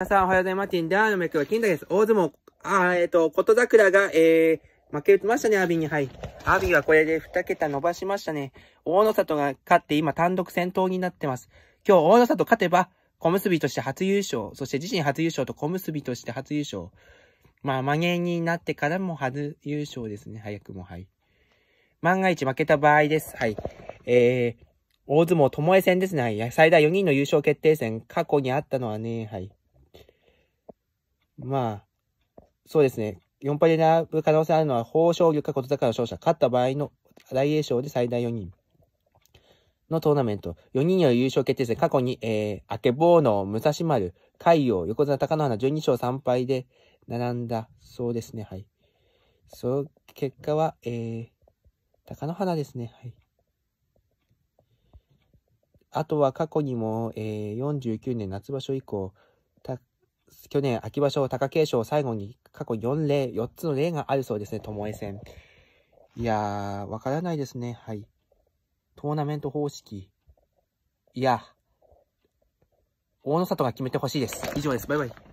皆さん、おはようございます。ティンダーの目標は金田です。大相撲、あえっ、ー、と、琴桜が、えー、負けてましたね、アビに。はい。アビはこれで2桁伸ばしましたね。大野里が勝って今単独先頭になってます。今日大野里勝てば、小結として初優勝、そして自身初優勝と小結として初優勝。まあ、曲げになってからも初優勝ですね、早くも、はい。万が一負けた場合です。はい。えー、大相撲ともえ戦ですね。はい。最大4人の優勝決定戦、過去にあったのはね、はい。まあ、そうですね。4敗で並ぶ可能性あるのは、豊昇龍か琴高の勝者。勝った場合の大栄翔で最大4人のトーナメント。4人による優勝決定戦。過去に、えー、明け坊の武蔵丸、海洋、横綱高野花、12勝3敗で並んだ。そうですね。はい。その結果は、えー、高野花ですね。はい。あとは過去にも、えー、49年夏場所以降、去年、秋場所、貴景勝最後に過去4例、4つの例があるそうですね、ともえ戦。いやー、わからないですね、はい。トーナメント方式。いや、大野里が決めてほしいです。以上です。バイバイ。